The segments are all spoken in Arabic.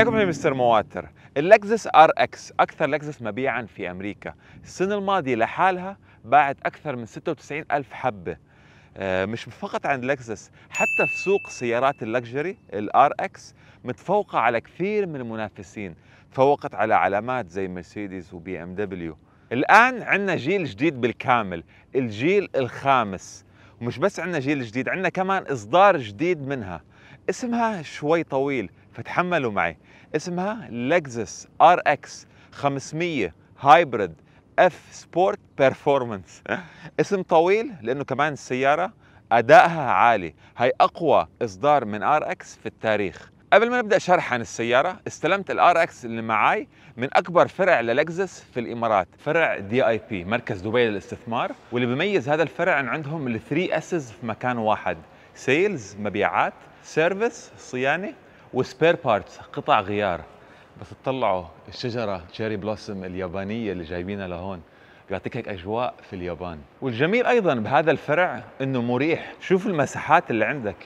حياكم يا مستر مواتر اللكزس ار اكس اكثر لكزس مبيعا في امريكا السنه الماضيه لحالها باعت اكثر من 96 الف حبه آه، مش فقط عند لكزس حتى في سوق سيارات اللكجري الار اكس متفوقه على كثير من المنافسين تفوقت على علامات زي مرسيدس وبي ام دبليو الان عندنا جيل جديد بالكامل الجيل الخامس ومش بس عندنا جيل جديد عندنا كمان اصدار جديد منها اسمها شوي طويل فتحملوا معي اسمها لكزس ار اكس 500 هايبرد اف سبورت بيرفورمانس اسم طويل لانه كمان السياره ادائها عالي هي اقوى اصدار من ار اكس في التاريخ قبل ما نبدا شرح عن السياره استلمت الار اكس اللي معاي من اكبر فرع للكزس في الامارات فرع دي اي بي مركز دبي للاستثمار واللي بيميز هذا الفرع ان عندهم الثري اسز في مكان واحد سيلز مبيعات سيرفيس صيانه وسبير بارتس قطع غيار بس تطلعوا الشجره تشيري بلوسم اليابانيه اللي جايبينها لهون بيعطيك هيك اجواء في اليابان والجميل ايضا بهذا الفرع انه مريح شوف المساحات اللي عندك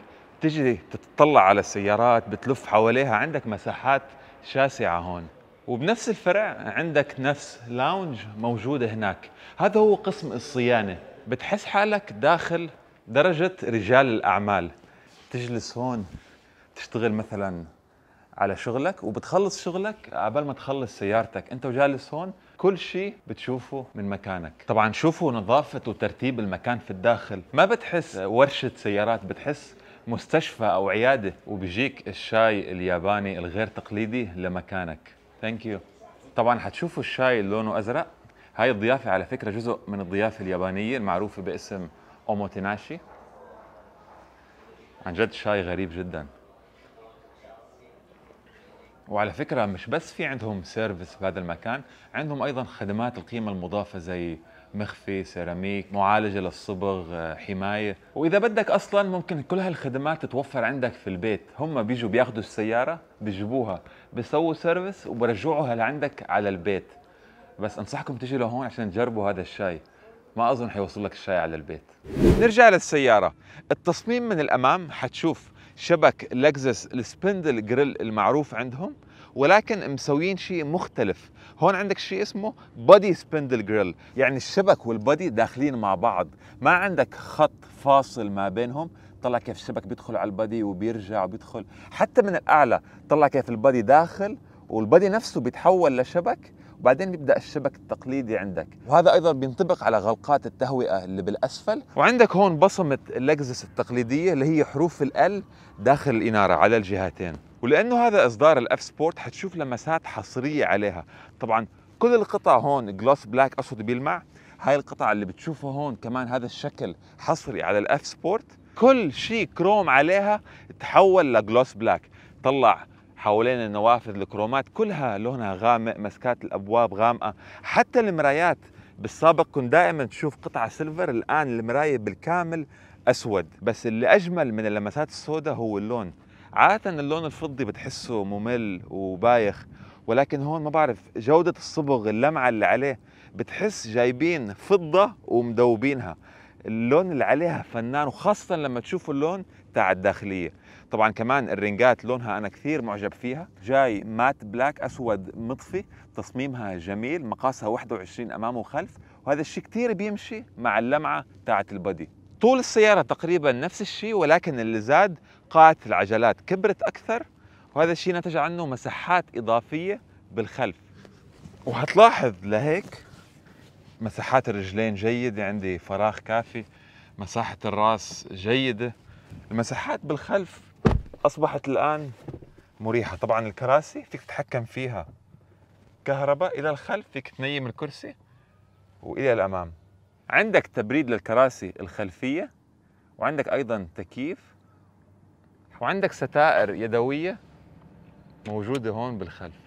تجي تتطلع على السيارات بتلف حواليها عندك مساحات شاسعه هون وبنفس الفرع عندك نفس لاونج موجوده هناك هذا هو قسم الصيانه بتحس حالك داخل درجه رجال الاعمال تجلس هون تشتغل مثلا على شغلك وبتخلص شغلك قبل ما تخلص سيارتك انت وجالس هون كل شيء بتشوفه من مكانك طبعا شوفوا نظافة وترتيب المكان في الداخل ما بتحس ورشة سيارات بتحس مستشفى أو عيادة وبيجيك الشاي الياباني الغير تقليدي لمكانك ثانك يو طبعا حتشوفوا الشاي لونه أزرق هاي الضيافة على فكرة جزء من الضيافة اليابانية المعروفة باسم أوموتيناشي عن جد شاي غريب جداً وعلى فكرة مش بس في عندهم سيرفيس في هذا المكان عندهم أيضا خدمات القيمة المضافة زي مخفي سيراميك معالجة للصبغ آه، حماية وإذا بدك أصلا ممكن كل هالخدمات تتوفر عندك في البيت هم بيجوا بياخدوا السيارة بيجيبوها بيسووا سيرفيس وبرجعوها لعندك على البيت بس أنصحكم تيجوا لهون عشان تجربوا هذا الشاي ما أظن حيوصل لك الشاي على البيت نرجع للسيارة التصميم من الأمام حتشوف شبك لكزس السبندل جريل المعروف عندهم ولكن مسويين شيء مختلف هون عندك شيء اسمه بادي سبندل جريل يعني الشبك والبادي داخلين مع بعض ما عندك خط فاصل ما بينهم طلع كيف الشبك بيدخل على البادي وبيرجع وبيدخل حتى من الاعلى طلع كيف البادي داخل والبادي نفسه بيتحول لشبك وبعدين بيبدا الشبك التقليدي عندك وهذا ايضا بينطبق على غلقات التهوئه اللي بالاسفل وعندك هون بصمه اللكزس التقليديه اللي هي حروف ال داخل الاناره على الجهتين ولانه هذا اصدار الاف سبورت حتشوف لمسات حصريه عليها طبعا كل القطع هون جلوس بلاك اسود بيلمع هاي القطع اللي بتشوفها هون كمان هذا الشكل حصري على الاف سبورت كل شيء كروم عليها تحول لجلوس بلاك طلع حوالين النوافذ الكرومات كلها لونها غامق مسكات الابواب غامقه حتى المرايات بالسابق كنت دائما تشوف قطعه سيلفر الان المرايه بالكامل اسود بس اللي اجمل من اللمسات السوداء هو اللون عاده اللون الفضي بتحسه ممل وبايخ ولكن هون ما بعرف جودة الصبغ اللمعة اللي عليه بتحس جايبين فضة ومدوبينها اللون اللي عليها فنان وخاصة لما تشوفوا اللون تاع الداخلية طبعا كمان الرنجات لونها انا كثير معجب فيها جاي مات بلاك اسود مطفي تصميمها جميل مقاسها 21 امام وخلف وهذا الشيء كثير بيمشي مع اللمعه تاعت البادي طول السياره تقريبا نفس الشيء ولكن اللي زاد قاعه العجلات كبرت اكثر وهذا الشيء نتج عنه مساحات اضافيه بالخلف وهتلاحظ لهيك مساحات الرجلين جيده عندي فراغ كافي مساحه الراس جيده المساحات بالخلف اصبحت الان مريحه طبعا الكراسي فيك تتحكم فيها كهرباء الى الخلف فيك تنيم الكرسي والى الامام عندك تبريد للكراسي الخلفيه وعندك ايضا تكييف وعندك ستائر يدويه موجوده هون بالخلف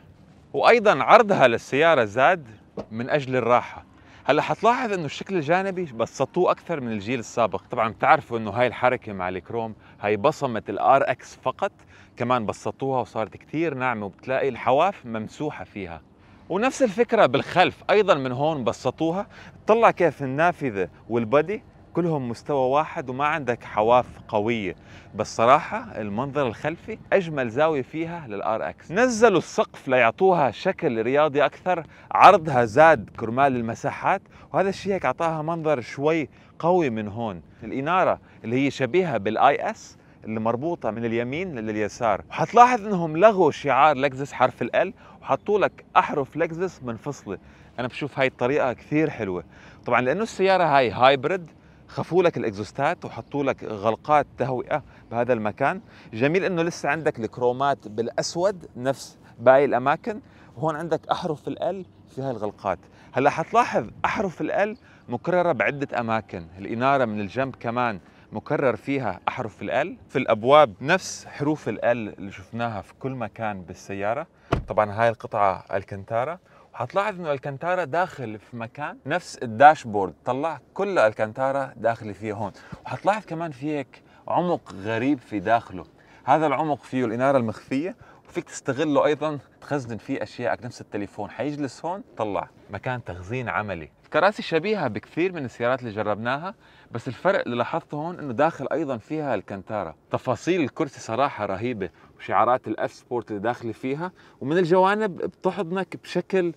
وايضا عرضها للسياره زاد من اجل الراحه هلا حتلاحظ انه الشكل الجانبي بسطوه اكثر من الجيل السابق طبعا بتعرفوا انه هاي الحركه مع الكروم هاي بصمه الار اكس فقط كمان بسطوها وصارت كثير ناعمه وبتلاقي الحواف ممسوحه فيها ونفس الفكره بالخلف ايضا من هون بسطوها طلع كيف النافذه والبدي كلهم مستوى واحد وما عندك حواف قوية بس صراحة المنظر الخلفي أجمل زاوية فيها للآر اكس نزلوا السقف ليعطوها شكل رياضي أكثر عرضها زاد كرمال المساحات وهذا الشيء هيك أعطاها منظر شوي قوي من هون الإنارة اللي هي شبيهة بالآي اس اللي مربوطة من اليمين لليسار وحتلاحظ انهم لغوا شعار لكزس حرف ال وحطوا لك احرف لكزس منفصلة انا بشوف هاي الطريقة كثير حلوة طبعا لانه السيارة هاي هايبرد خفوا لك الاكزوستات وحطوا لك غلقات تهوئه بهذا المكان جميل انه لسه عندك الكرومات بالاسود نفس باقي الاماكن وهون عندك احرف ال في هاي الغلقات هلا حتلاحظ احرف ال مكرره بعده اماكن الاناره من الجنب كمان مكرر فيها احرف ال في الابواب نفس حروف ال اللي شفناها في كل مكان بالسياره طبعا هاي القطعه الكنتاره هتلاحظ انه الكنتارا داخل في مكان نفس الداشبورد طلع كل الكنتارا داخل فيه هون وهتلاحظ كمان في هيك عمق غريب في داخله هذا العمق فيه الاناره المخفيه وفيك تستغله ايضا تخزن فيه اشيائك نفس التليفون حيجلس هون طلع مكان تخزين عملي كراسي شبيهة بكثير من السيارات اللي جربناها بس الفرق اللي لاحظته هون انه داخل ايضا فيها الكنتارا تفاصيل الكرسي صراحة رهيبة وشعارات الاف سبورت اللي داخله فيها ومن الجوانب بتحضنك بشكل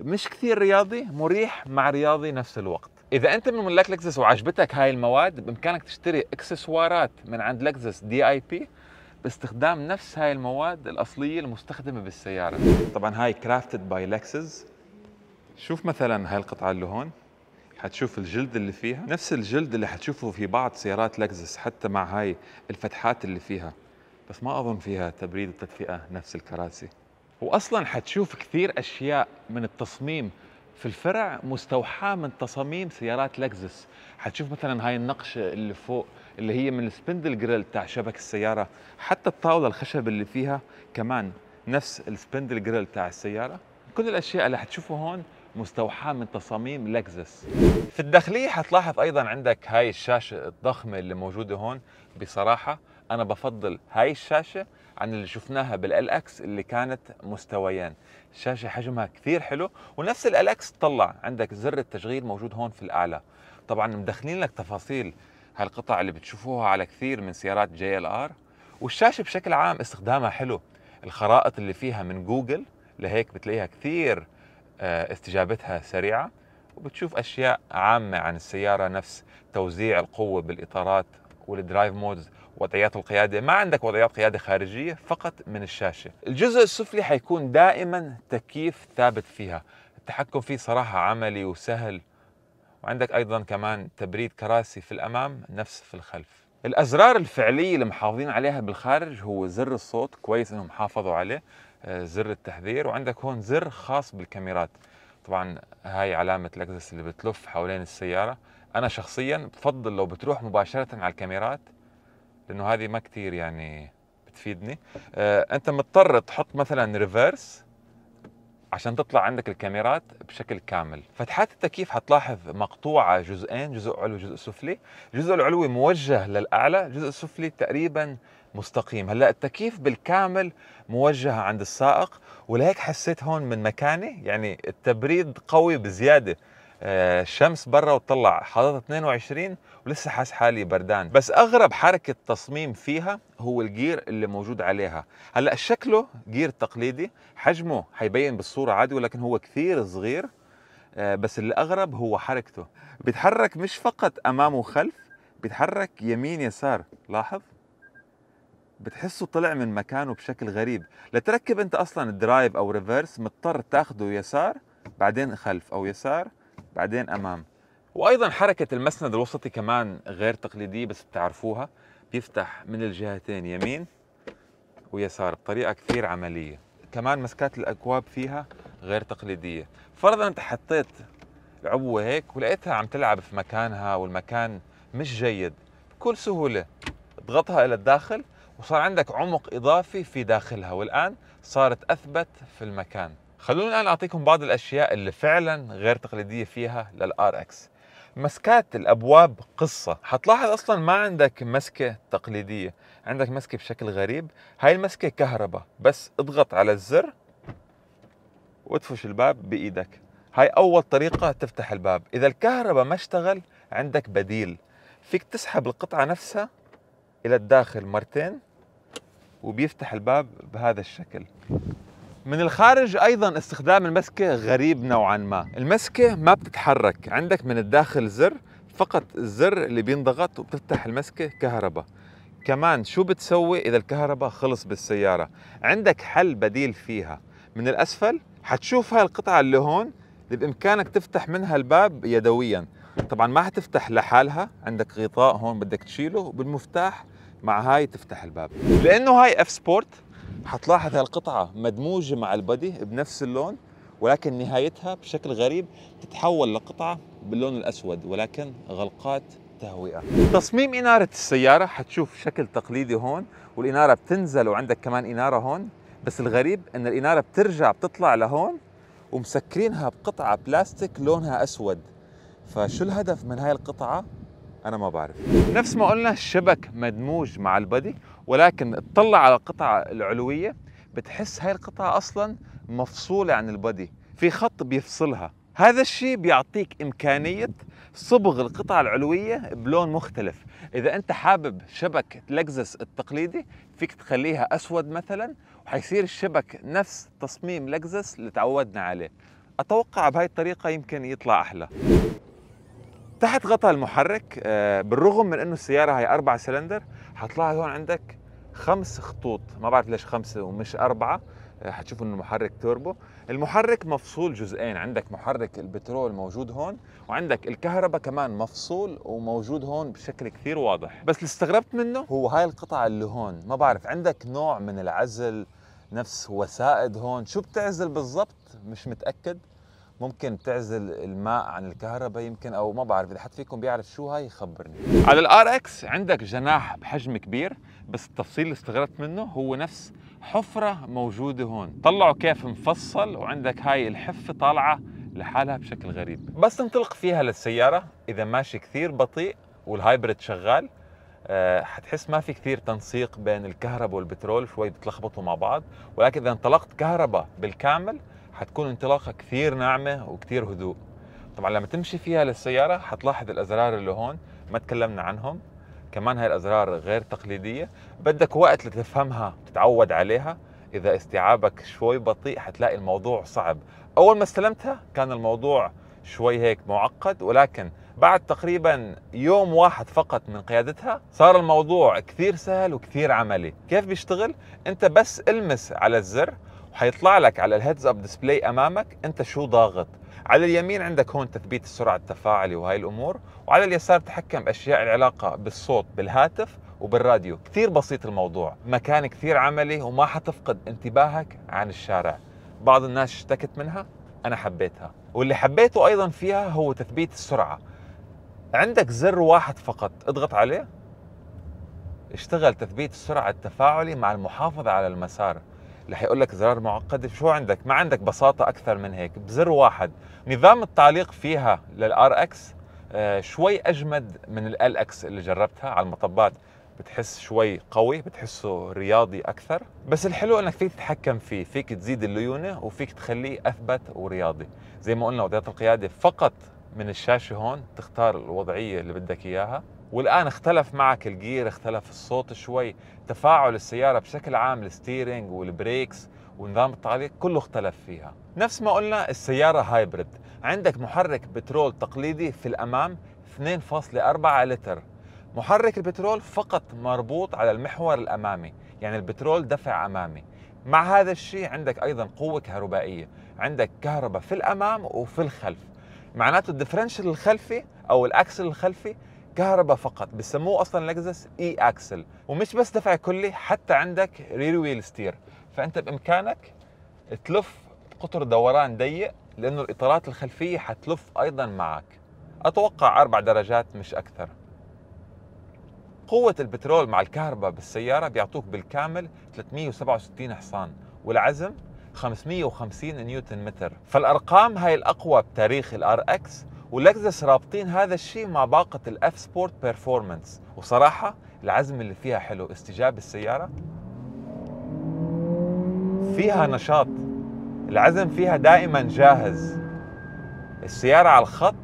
مش كثير رياضي مريح مع رياضي نفس الوقت اذا انت من ملاك لكزس وعجبتك هاي المواد بامكانك تشتري اكسسوارات من عند لكزس دي اي بي باستخدام نفس هاي المواد الاصليه المستخدمه بالسياره طبعا هاي كرافتد باي لكزس شوف مثلا هاي القطعه اللي هون حتشوف الجلد اللي فيها نفس الجلد اللي حتشوفه في بعض سيارات لكزس حتى مع هاي الفتحات اللي فيها بس ما اظن فيها تبريد وتدفئه نفس الكراسي واصلا حتشوف كثير اشياء من التصميم في الفرع مستوحاه من تصاميم سيارات لكزس حتشوف مثلا هاي النقش اللي فوق اللي هي من السبندل جريل تاع شبك السياره حتى الطاوله الخشب اللي فيها كمان نفس السبندل جريل تاع السياره كل الاشياء اللي حتشوفها هون مستوحاه من تصاميم لكزس في الداخليه حتلاحظ ايضا عندك هاي الشاشه الضخمه اللي موجوده هون بصراحه انا بفضل هاي الشاشه عن اللي شفناها اكس اللي كانت مستويان الشاشه حجمها كثير حلو ونفس اكس طلع عندك زر التشغيل موجود هون في الاعلى طبعا مدخلين لك تفاصيل هالقطع اللي بتشوفوها على كثير من سيارات جي ال ار والشاشه بشكل عام استخدامها حلو الخرائط اللي فيها من جوجل لهيك بتلاقيها كثير آه، استجابتها سريعه وبتشوف اشياء عامه عن السياره نفس توزيع القوه بالاطارات والدرايف مودز وضعيات القيادة ما عندك وضعيات قيادة خارجية فقط من الشاشة الجزء السفلي حيكون دائما تكييف ثابت فيها التحكم فيه صراحة عملي وسهل وعندك أيضا كمان تبريد كراسي في الأمام نفس في الخلف الأزرار الفعلية اللي محافظين عليها بالخارج هو زر الصوت كويس أنهم حافظوا عليه آه، زر التحذير وعندك هون زر خاص بالكاميرات طبعا هاي علامة لكزس اللي بتلف حوالين السيارة أنا شخصيا بفضل لو بتروح مباشرة على الكاميرات لانه هذه ما كثير يعني بتفيدني آه انت مضطر تحط مثلا ريفيرس عشان تطلع عندك الكاميرات بشكل كامل فتحات التكييف حتلاحظ مقطوعة جزئين جزء علوي وجزء سفلي الجزء العلوي موجه للأعلى الجزء السفلي تقريبا مستقيم هلا التكييف بالكامل موجه عند السائق ولهيك حسيت هون من مكاني يعني التبريد قوي بزيادة الشمس آه، برا وتطلع حاططها 22 ولسه حاس حالي بردان بس اغرب حركه تصميم فيها هو الجير اللي موجود عليها هلا شكله جير تقليدي حجمه حيبين بالصوره عادي ولكن هو كثير صغير آه، بس اللي اغرب هو حركته بيتحرك مش فقط امام وخلف بيتحرك يمين يسار لاحظ بتحسه طلع من مكانه بشكل غريب لتركب انت اصلا الدرايف او ريفيرس مضطر تاخده يسار بعدين خلف او يسار بعدين امام وايضا حركه المسند الوسطي كمان غير تقليديه بس بتعرفوها بيفتح من الجهتين يمين ويسار بطريقه كثير عمليه كمان مسكات الاكواب فيها غير تقليديه فرضا انت حطيت العبوه هيك ولقيتها عم تلعب في مكانها والمكان مش جيد بكل سهوله اضغطها الى الداخل وصار عندك عمق اضافي في داخلها والان صارت اثبت في المكان خلونا الآن أعطيكم بعض الأشياء اللي فعلا غير تقليدية فيها للآر اكس مسكات الأبواب قصة حتلاحظ أصلا ما عندك مسكة تقليدية عندك مسكة بشكل غريب هاي المسكة كهرباء بس اضغط على الزر وتفش الباب بإيدك هاي أول طريقة تفتح الباب إذا الكهرباء ما اشتغل عندك بديل فيك تسحب القطعة نفسها إلى الداخل مرتين وبيفتح الباب بهذا الشكل من الخارج ايضا استخدام المسكه غريب نوعا ما المسكه ما بتتحرك عندك من الداخل زر فقط الزر اللي بينضغط وبتفتح المسكه كهرباء كمان شو بتسوي اذا الكهرباء خلص بالسياره عندك حل بديل فيها من الاسفل حتشوف هاي القطعه اللي هون اللي بامكانك تفتح منها الباب يدويا طبعا ما حتفتح لحالها عندك غطاء هون بدك تشيله وبالمفتاح مع هاي تفتح الباب لانه هاي اف سبورت حتلاحظ هالقطعة مدموجة مع البادي بنفس اللون ولكن نهايتها بشكل غريب تتحول لقطعة باللون الأسود ولكن غلقات تهوئة تصميم إنارة السيارة حتشوف شكل تقليدي هون والإنارة بتنزل وعندك كمان إنارة هون بس الغريب أن الإنارة بترجع بتطلع لهون ومسكرينها بقطعة بلاستيك لونها أسود فشو الهدف من هاي القطعة؟ أنا ما بعرف نفس ما قلنا الشبك مدموج مع البدي ولكن اطلع على القطعه العلويه بتحس هاي القطعه اصلا مفصوله عن البادي في خط بيفصلها هذا الشيء بيعطيك إمكانية صبغ القطعة العلوية بلون مختلف إذا أنت حابب شبك لكزس التقليدي فيك تخليها أسود مثلا وحيصير الشبك نفس تصميم لكزس اللي تعودنا عليه أتوقع بهاي الطريقة يمكن يطلع أحلى تحت غطاء المحرك آه، بالرغم من انه السياره هي اربع سلندر حتلاحظ هون عندك خمس خطوط ما بعرف ليش خمسه ومش اربعه آه، حتشوفوا انه المحرك توربو المحرك مفصول جزئين عندك محرك البترول موجود هون وعندك الكهرباء كمان مفصول وموجود هون بشكل كثير واضح بس اللي استغربت منه هو هاي القطعه اللي هون ما بعرف عندك نوع من العزل نفس وسائد هون شو بتعزل بالضبط مش متاكد ممكن تعزل الماء عن الكهرباء يمكن او ما بعرف اذا حد فيكم بيعرف شو هاي خبرني على الار اكس عندك جناح بحجم كبير بس التفصيل اللي استغربت منه هو نفس حفره موجوده هون طلعوا كيف مفصل وعندك هاي الحفه طالعه لحالها بشكل غريب بس تنطلق فيها للسياره اذا ماشي كثير بطيء والهايبرد شغال آه، حتحس ما في كثير تنسيق بين الكهرباء والبترول شوي بتلخبطوا مع بعض ولكن اذا انطلقت كهرباء بالكامل حتكون انطلاقه كثير ناعمه وكثير هدوء طبعا لما تمشي فيها للسياره حتلاحظ الازرار اللي هون ما تكلمنا عنهم كمان هاي الازرار غير تقليديه بدك وقت لتفهمها تتعود عليها اذا استيعابك شوي بطيء حتلاقي الموضوع صعب اول ما استلمتها كان الموضوع شوي هيك معقد ولكن بعد تقريبا يوم واحد فقط من قيادتها صار الموضوع كثير سهل وكثير عملي كيف بيشتغل انت بس المس على الزر وحيطلع لك على الهيدز اب ديسبلاي امامك انت شو ضاغط على اليمين عندك هون تثبيت السرعه التفاعلي وهي الامور وعلى اليسار تحكم باشياء العلاقه بالصوت بالهاتف وبالراديو كثير بسيط الموضوع مكان كثير عملي وما حتفقد انتباهك عن الشارع بعض الناس اشتكت منها انا حبيتها واللي حبيته ايضا فيها هو تثبيت السرعه عندك زر واحد فقط اضغط عليه اشتغل تثبيت السرعه التفاعلي مع المحافظه على المسار رح يقول لك زرار معقد شو عندك ما عندك بساطه اكثر من هيك بزر واحد نظام التعليق فيها للار اكس آه، شوي اجمد من ال اكس اللي جربتها على المطبات بتحس شوي قوي بتحسه رياضي اكثر بس الحلو انك فيك تتحكم فيه فيك تزيد الليونه وفيك تخليه اثبت ورياضي زي ما قلنا وضعيه القياده فقط من الشاشه هون تختار الوضعيه اللي بدك اياها والان اختلف معك الجير اختلف الصوت شوي تفاعل السياره بشكل عام الستيرنج والبريكس ونظام التعليق كله اختلف فيها نفس ما قلنا السياره هايبرد عندك محرك بترول تقليدي في الامام 2.4 لتر محرك البترول فقط مربوط على المحور الامامي يعني البترول دفع امامي مع هذا الشيء عندك ايضا قوه كهربائيه عندك كهرباء في الامام وفي الخلف معناته الدفرنشل الخلفي او الاكسل الخلفي كهرباء فقط بسموه اصلا لكزس اي اكسل ومش بس دفع كلي حتى عندك رير ويل ستير فانت بامكانك تلف قطر دوران ضيق لانه الاطارات الخلفيه حتلف ايضا معك اتوقع اربع درجات مش اكثر قوة البترول مع الكهرباء بالسيارة بيعطوك بالكامل 367 حصان والعزم 550 نيوتن متر فالأرقام هاي الأقوى بتاريخ الار اكس ولكزس رابطين هذا الشيء مع باقه الاف سبورت بيرفورمانس وصراحه العزم اللي فيها حلو استجابه السياره فيها نشاط العزم فيها دائما جاهز السياره على الخط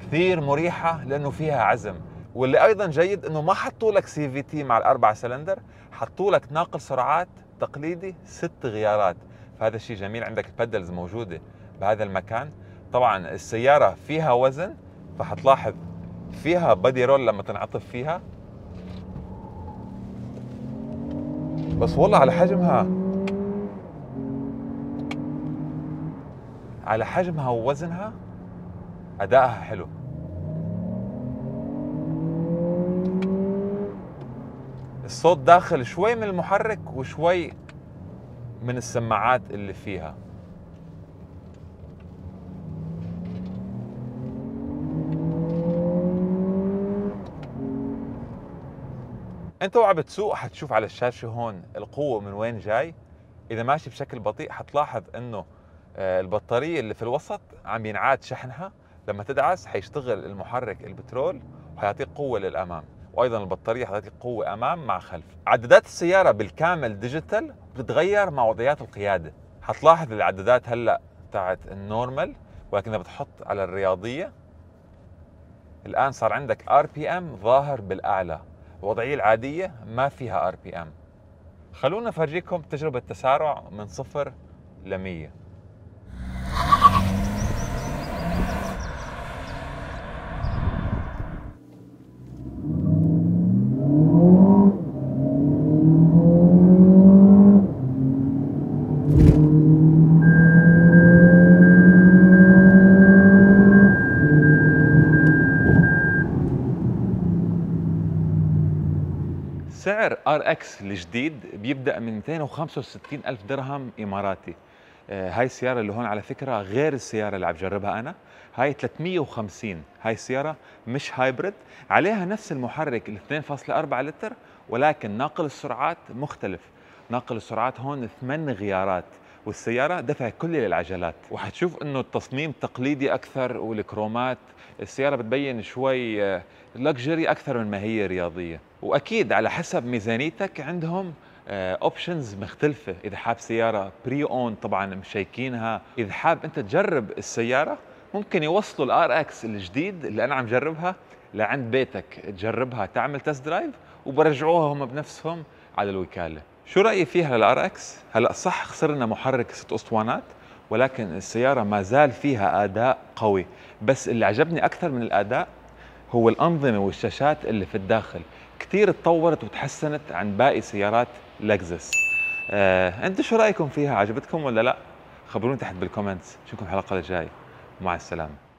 كثير مريحه لانه فيها عزم واللي ايضا جيد انه ما حطوا لك سي في تي مع الاربع سلندر حطوا لك ناقل سرعات تقليدي ست غيارات فهذا الشيء جميل عندك البدلز موجوده بهذا المكان طبعا السياره فيها وزن فحتلاحظ فيها بادي رول لما تنعطف فيها بس والله على حجمها على حجمها ووزنها ادائها حلو الصوت داخل شوي من المحرك وشوي من السماعات اللي فيها انت وعم بتسوق حتشوف على الشاشه هون القوه من وين جاي اذا ماشي بشكل بطيء حتلاحظ انه آه، البطاريه اللي في الوسط عم ينعاد شحنها لما تدعس حيشتغل المحرك البترول وحيعطيك قوه للامام وايضا البطاريه حتعطيك قوه امام مع خلف عدادات السياره بالكامل ديجيتال بتتغير مع وضعيات القياده حتلاحظ العدادات هلا تاعت النورمال ولكن بتحط على الرياضيه الان صار عندك ار بي ام ظاهر بالاعلى الوضعية العادية ما فيها ار بي ام خلونا افرجيكم تجربة تسارع من صفر ل 100 اكس الجديد بيبدا من 265 الف درهم اماراتي آه، هاي السيارة اللي هون على فكرة غير السيارة اللي عم بجربها أنا هاي 350 هاي السيارة مش هايبرد عليها نفس المحرك ال 2.4 لتر ولكن ناقل السرعات مختلف ناقل السرعات هون ثمان غيارات والسياره دفع كلي للعجلات وحتشوف انه التصميم تقليدي اكثر والكرومات السياره بتبين شوي لكجري آه، اكثر من ما هي رياضيه واكيد على حسب ميزانيتك عندهم اوبشنز آه، مختلفه اذا حاب سياره بري اون طبعا مشيكينها اذا حاب انت تجرب السياره ممكن يوصلوا الار اكس الجديد اللي انا عم جربها لعند بيتك تجربها تعمل تست درايف وبرجعوها هم بنفسهم على الوكاله شو رايي فيها للار اكس؟ هلا صح خسرنا محرك ست اسطوانات ولكن السياره ما زال فيها اداء قوي، بس اللي عجبني اكثر من الاداء هو الانظمه والشاشات اللي في الداخل، كثير تطورت وتحسنت عن باقي سيارات لكزس. آه، انتم شو رايكم فيها؟ عجبتكم ولا لا؟ خبروني تحت بالكومنتس، نشوفكم الحلقه الجايه مع السلامه.